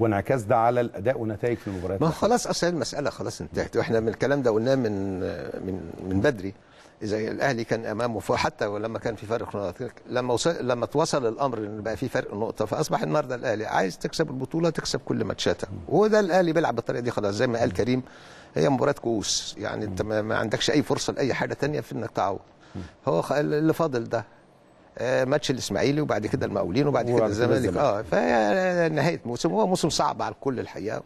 وانعكاس ده على الاداء والنتائج في المباريات ما خلاص اصل المساله خلاص انتهت واحنا من الكلام ده قلناه من من من بدري اذا الاهلي كان امامه حتى ولما كان في فرق نقطه لما وصل لما توصل الامر ان بقى في فرق نقطه فاصبح النهارده الاهلي عايز تكسب البطوله تكسب كل ماتشاتها وده الاهلي بيلعب بالطريقه دي خلاص زي ما قال كريم هي مباراه كؤوس يعني انت ما عندكش اي فرصه لاي حاجه ثانيه في انك تعوض هو اللي فاضل ده آه، ماتش الاسماعيلي وبعد كده المقاولين وبعد كده الزمالك اه فنهايه موسم هو موسم صعب على الكل الحقيقه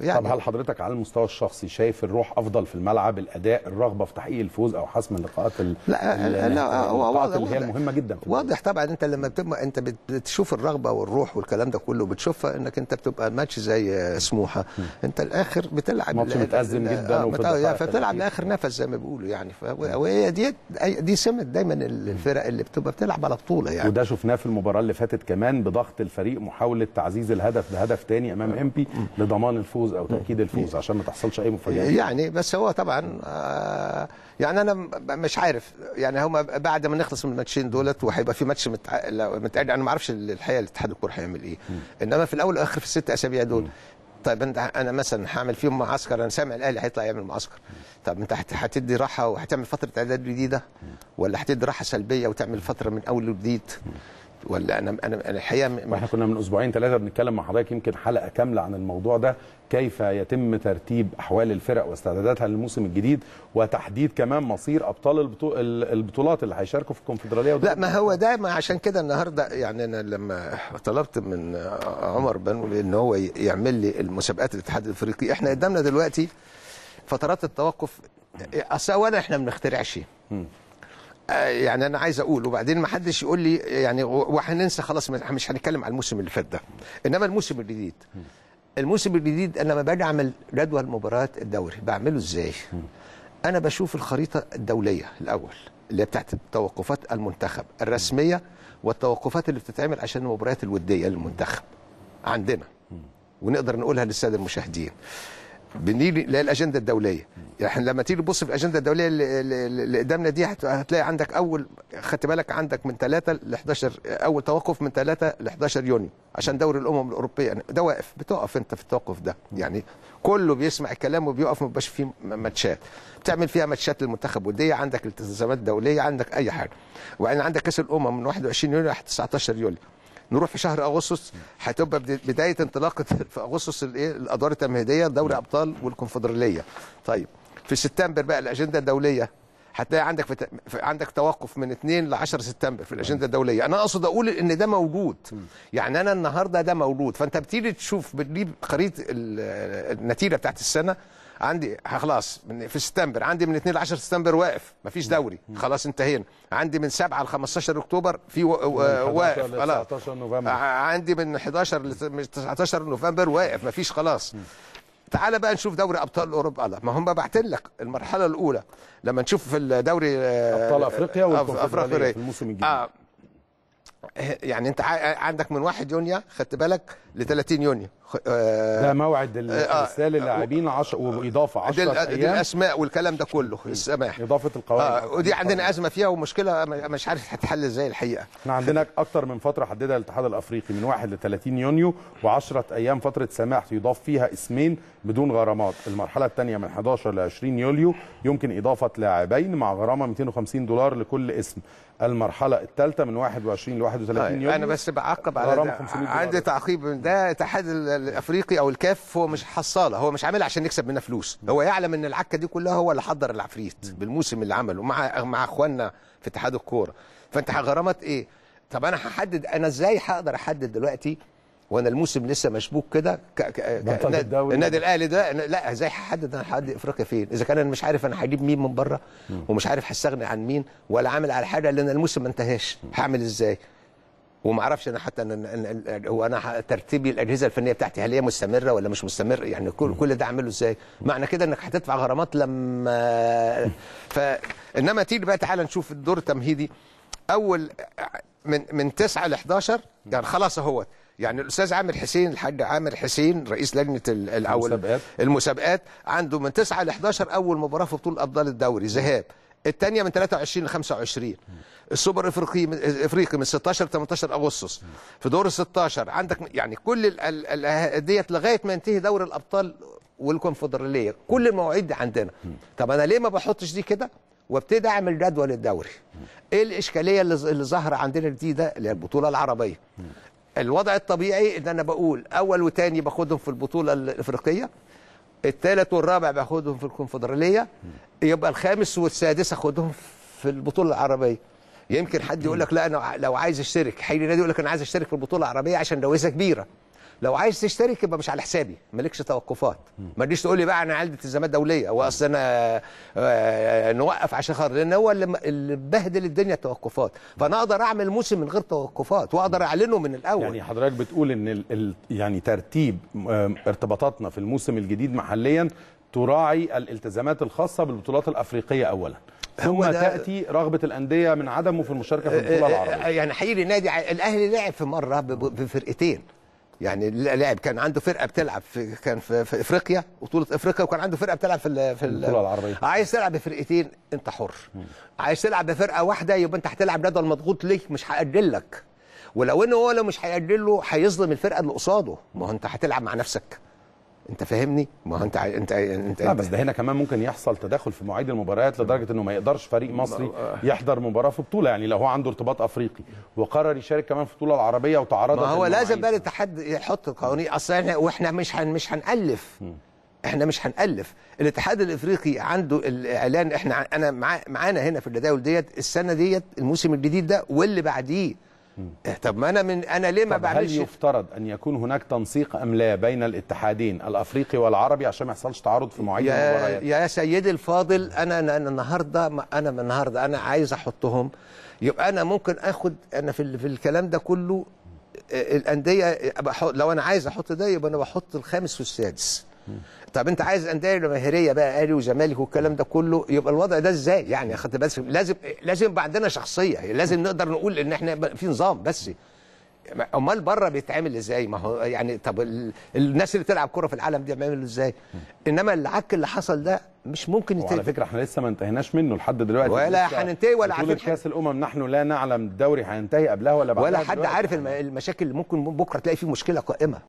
يعني طب هل حضرتك على المستوى الشخصي شايف الروح افضل في الملعب الاداء الرغبه في تحقيق الفوز او حسم اللقاءات لا لا, واضح اللي هي مهمه جدا واضح طبعا انت لما بتبقى انت بتشوف الرغبه والروح والكلام ده كله بتشوفها انك انت بتبقى ماتش زي سموحه انت الاخر بتلعب ماتش متازم جدا آه فتلعب آه، لاخر نفس زي ما بيقولوا يعني وهي دي دي سمه دايما الفرق اللي بتبقى بتلعب على بطوله يعني وده شفناه في المباراه اللي فاتت كمان بضغط الفريق محاوله تعزيز الهدف بهدف تاني امام آه. امبي لضمان ضمان الفوز او تاكيد الفوز عشان ما تحصلش اي مفاجاه يعني بس هو طبعا آه، يعني انا مش عارف يعني هم بعد ما نخلص من الماتشين دولت وهيبقى في ماتش متأجل انا ما اعرفش الحقيقه الاتحاد الكوره هيعمل ايه انما في الاول والاخر في الست اسابيع دول طيب انت انا مثلا هعمل فيهم معسكر انا سامع الاهلي هيطلع يعمل معسكر طب انت هتدي راحه وهتعمل فتره اعداد جديده ولا هتدي راحه سلبيه وتعمل فتره من اول وجديد ولا انا انا الحقيقه م... احنا كنا من اسبوعين ثلاثه بنتكلم مع حضرتك يمكن حلقه كامله عن الموضوع ده كيف يتم ترتيب احوال الفرق واستعداداتها للموسم الجديد وتحديد كمان مصير ابطال البطولات اللي هيشاركوا في الكونفدراليه لا ما هو ده ما عشان كده النهارده يعني انا لما طلبت من عمر بنول ان هو يعمل لي المسابقات الاتحاد الافريقي احنا قدامنا دلوقتي فترات التوقف اصل اولا احنا ما بنخترعش آه، يعني انا عايز اقول وبعدين ما حدش يقول لي يعني وهننسى خلاص مش هنتكلم على الموسم اللي فات ده انما الموسم الجديد الموسم الجديد انا لما باجي اعمل جدول مباريات الدوري بعمله ازاي؟ انا بشوف الخريطه الدوليه الاول اللي هي بتاعت توقفات المنتخب الرسميه والتوقفات اللي بتتعمل عشان المباريات الوديه للمنتخب عندنا ونقدر نقولها للساده المشاهدين بنيجي للاجنده الدوليه يعني احنا لما تيجي تبص في الاجنده الدوليه اللي قدامنا دي هتلاقي عندك اول خدت بالك عندك من 3 ل 11 اول توقف من 3 ل 11 يونيو عشان دوري الامم الاوروبيه يعني ده واقف بتقف انت في التوقف ده يعني كله بيسمع الكلام وبيقف ما بيبقاش فيه ماتشات بتعمل فيها ماتشات للمنتخب وديه عندك التزامات دوليه عندك اي حاجه وبعدين عندك كاس الامم من 21 يونيو لحد 19 يوليو نروح في شهر اغسطس هتبقى بدايه انطلاقه في اغسطس الايه الادوار التمهيديه دوري نعم. ابطال والكونفدراليه طيب في سبتمبر بقى الاجنده الدوليه هتلاقي عندك في عندك توقف من 2 ل 10 سبتمبر في الاجنده الدوليه انا اقصد اقول ان ده موجود يعني انا النهارده ده موجود فانت بتيجي تشوف بتجيب خريطه النتيجه بتاعت السنه عندي خلاص من في سبتمبر عندي من 2 ل 10 سبتمبر واقف مفيش دوري خلاص انتهينا عندي من 7 ل 15 اكتوبر في آه، واقف خلاص عندي من 11 ل 19 نوفمبر واقف مفيش خلاص تعالى بقى نشوف دوري ابطال اوروبا لا ما هم بعتين لك المرحله الاولى لما نشوف في الدوري آه، ابطال افريقيا والكونفدراليه في الموسم الجديد آه يعني انت عندك من 1 يونيو خدت بالك ل 30 يونيو آه، ده موعد آه، آه، ارسال اللاعبين 10 واضافه 10 ايام دي الاسماء والكلام ده كله السماح اضافه القوائم آه ودي عندنا ازمه فيها ومشكله مش عارف هتتحل ازاي الحقيقه احنا عندنا اكتر من فتره حددها الاتحاد الافريقي من 1 ل 30 يونيو و10 ايام فتره سماح يضاف فيها اسمين بدون غرامات المرحله الثانيه من 11 ل 20 يوليو يمكن اضافه لاعبين مع غرامه 250 دولار لكل اسم المرحله الثالثه من 21 ل 31 يوم انا بس بعقب على ده. عندي تعقيب من ده اتحاد الافريقي او الكاف هو مش حصاله هو مش عاملها عشان يكسب منها فلوس هو يعلم ان العكه دي كلها هو اللي حضر العفريت بالموسم اللي عمله مع مع اخواننا في اتحاد الكوره فانت غرامات ايه طب انا هحدد انا ازاي هقدر احدد دلوقتي وانا الموسم لسه مشبوك كده النادي الاهلي ده لا ازاي هحدد انا هحدد افريقيا فين اذا كان انا مش عارف انا هجيب مين من بره ومش عارف هستغني عن مين ولا عامل على حاجه لان الموسم ما انتهاش هعمل ازاي وما اعرفش انا حتى أنا هو انا ترتيبي الاجهزه الفنيه بتاعتي هل هي مستمره ولا مش مستمره يعني كل كل ده اعمله ازاي معنى كده انك هتدفع غرامات لما فانما تيجي بقى تعالى نشوف الدور التمهيدي اول من من 9 ل 11 يعني خلاص اهوت يعني الاستاذ عامر حسين الحاج عامر حسين رئيس لجنه الاول المسابقات. المسابقات عنده من 9 ل 11 اول مباراه في بطوله ابطال الدوري ذهاب الثانيه من 23 ل 25 السوبر الافريقي الافريقي من 16 ل 18 اغسطس في دور ال 16 عندك يعني كل ديت لغايه ما ينتهي دوري الابطال والكونفدراليه كل المواعيد دي عندنا طب انا ليه ما بحطش دي كده وابتدي اعمل جدول الدوري ايه الاشكاليه اللي ظاهره عندنا الجديده اللي هي البطوله العربيه الوضع الطبيعي ان انا بقول اول وتاني باخدهم في البطوله الافريقيه الثالث والرابع باخدهم في الكونفدراليه يبقى الخامس والسادس اخدهم في البطوله العربيه يمكن حد يقول لك لا انا لو عايز اشترك حي النادي يقول لك انا عايز اشترك في البطوله العربيه عشان لويزة كبيره لو عايز تشترك يبقى مش على حسابي مالكش توقفات ما تجيش تقول لي بقى انا عندي التزامات دوليه واصل انا آه، آه، نوقف عشان خاطر لان هو اللي بهدل الدنيا التوقفات فانا اقدر اعمل موسم من غير توقفات واقدر اعلنه من الاول يعني حضرتك بتقول ان الـ الـ يعني ترتيب آه، ارتباطاتنا في الموسم الجديد محليا تراعي الالتزامات الخاصه بالبطولات الافريقيه اولا ثم تاتي رغبه الانديه من عدمه في المشاركه في البطوله العربيه يعني حقيقي النادي الاهلي لعب في مره بفرقتين يعني اللاعب كان عنده فرقه بتلعب في كان في, في افريقيا بطوله افريقيا وكان عنده فرقه بتلعب في في البطوله العربيه عايز تلعب بفرقتين انت حر عايز تلعب بفرقه واحده يبقى انت هتلعب جدول مضغوط ليه مش هيقدر لك ولو انه هو لو مش هيقدر له هيظلم الفرقه اللي قصاده ما هو انت هتلعب مع نفسك انت فاهمني ما انت انت انت لا بس ده هنا كمان ممكن يحصل تداخل في مواعيد المباريات لدرجه انه ما يقدرش فريق مصري آه. يحضر مباراه في بطوله يعني لو هو عنده ارتباط افريقي وقرر يشارك كمان في البطوله العربيه وتعرضت ما هو لازم بقى الاتحاد يحط القوانين اصل احنا واحنا مش هن مش هنالف احنا مش هنالف الاتحاد الافريقي عنده الاعلان احنا انا معانا هنا في الجداول ديت السنه ديت الموسم الجديد ده واللي بعديه إيه، طب ما انا من انا ليه ما بعملش هل يفترض ان يكون هناك تنسيق ام لا بين الاتحادين الافريقي والعربي عشان ما يحصلش تعارض في معين يا, يا سيدي الفاضل انا انا النهارده انا من النهارده انا عايز احطهم يبقى انا ممكن اخد انا في في الكلام ده كله آه، الانديه لو انا عايز احط ده يبقى انا بحط الخامس والسادس طب انت عايز انديه جماهيريه بقى اهلي وزمالك والكلام ده كله يبقى الوضع ده ازاي يعني خدت بس لازم لازم يبقى عندنا شخصيه لازم نقدر نقول ان احنا في نظام بس امال بره بيتعمل ازاي ما هو يعني طب الناس اللي بتلعب كره في العالم دي بيعملوا ازاي انما العك اللي حصل ده مش ممكن يتم وعلى فكره احنا لسه ما انتهيناش منه لحد دلوقتي ولا هننتهي ولا عارفين كاس الامم نحن لا نعلم الدوري هينتهي قبلها ولا بعدها ولا حد عارف المشاكل اللي ممكن بكره تلاقي فيه مشكله قائمه